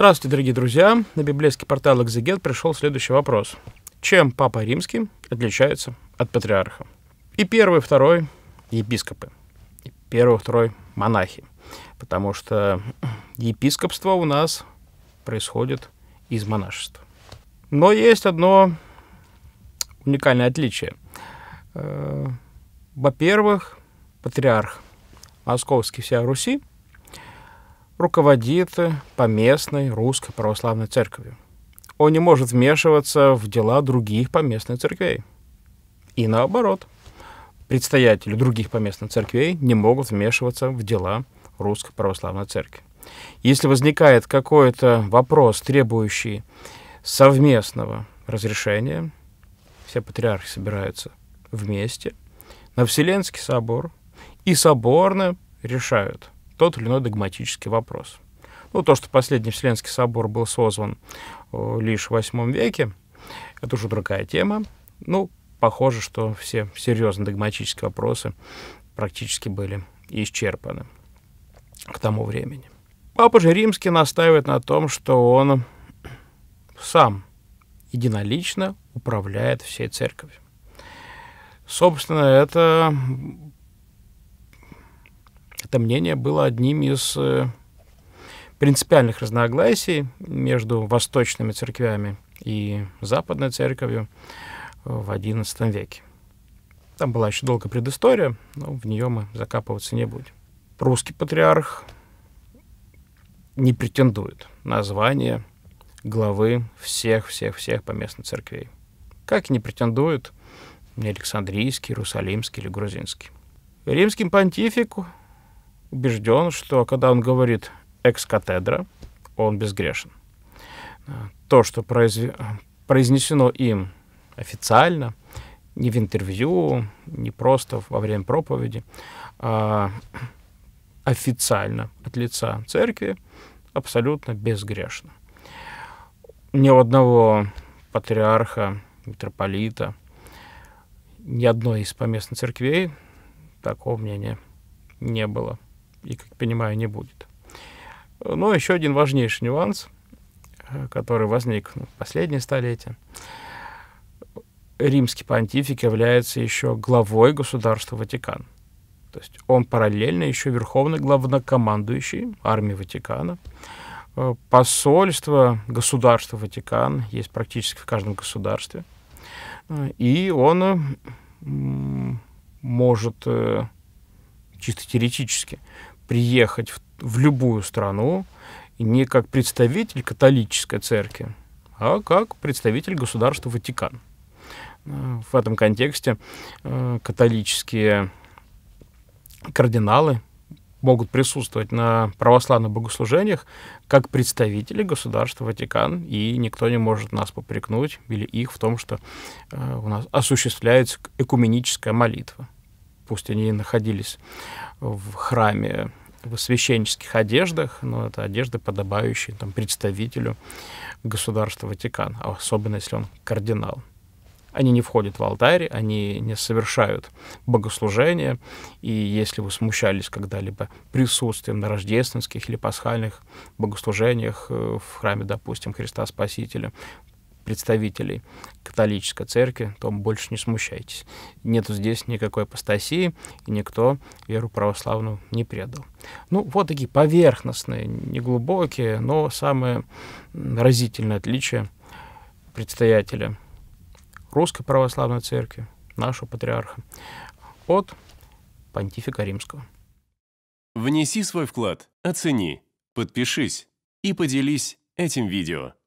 Здравствуйте, дорогие друзья. На библейский портал «Экзегет» пришел следующий вопрос. Чем Папа Римский отличается от патриарха? И первый, и второй – епископы. И первый, второй – монахи. Потому что епископство у нас происходит из монашества. Но есть одно уникальное отличие. Э, во-первых, патриарх Московский вся Руси руководит поместной русской православной церковью. Он не может вмешиваться в дела других поместных церквей. И наоборот, предстоятели других поместных церквей не могут вмешиваться в дела русской православной церкви. Если возникает какой-то вопрос, требующий совместного разрешения, все патриархи собираются вместе на Вселенский собор и соборно решают – тот или иной догматический вопрос. Ну, то, что последний Вселенский собор был созван э, лишь в VIII веке, это уже другая тема. Ну, похоже, что все серьезные догматические вопросы практически были исчерпаны к тому времени. Папа же Римский настаивает на том, что он сам единолично управляет всей церковью. Собственно, это это мнение было одним из э, принципиальных разногласий между восточными церквями и западной церковью э, в XI веке. Там была еще долгая предыстория, но в нее мы закапываться не будем. Русский патриарх не претендует на звание главы всех-всех-всех поместных церквей. Как и не претендует ни Александрийский, Иерусалимский или Грузинский. Римским понтифику убежден, что когда он говорит экс-катедра, он безгрешен. Э, то, что произ... Э, произнесено им официально, не в интервью, не просто во время проповеди, а официально от лица церкви, абсолютно безгрешно. Ни у одного патриарха, митрополита, ни одной из поместных церквей такого мнения не было и, как понимаю, не будет. Но еще один важнейший нюанс, э, который возник ну, в последнее столетие. Римский понтифик является еще главой государства Ватикан. То есть он параллельно еще верховный главнокомандующий армии Ватикана. Э, посольство государства Ватикан есть практически в каждом государстве. Э, и он может чисто теоретически приехать в, в любую страну не как представитель католической церкви, а как представитель государства Ватикан. В этом контексте э, католические кардиналы могут присутствовать на православных богослужениях как представители государства Ватикан, и никто не может нас попрекнуть или их в том, что э, у нас осуществляется экуменическая молитва. Пусть они находились в храме в священнических одеждах, но это одежды, подобающие там, представителю государства Ватикан, особенно если он кардинал. Они не входят в алтарь, они не совершают богослужения, и если вы смущались когда-либо присутствием на рождественских или пасхальных богослужениях э, в храме, допустим, Христа Спасителя, представителей католической церкви, то больше не смущайтесь. Нету здесь никакой апостасии, и никто веру православную не предал. Ну, вот такие поверхностные, неглубокие, но самые разительные отличия предстоятеля Русской Православной Церкви, нашего патриарха, от понтифика римского. Внеси свой вклад, оцени, подпишись и поделись этим видео.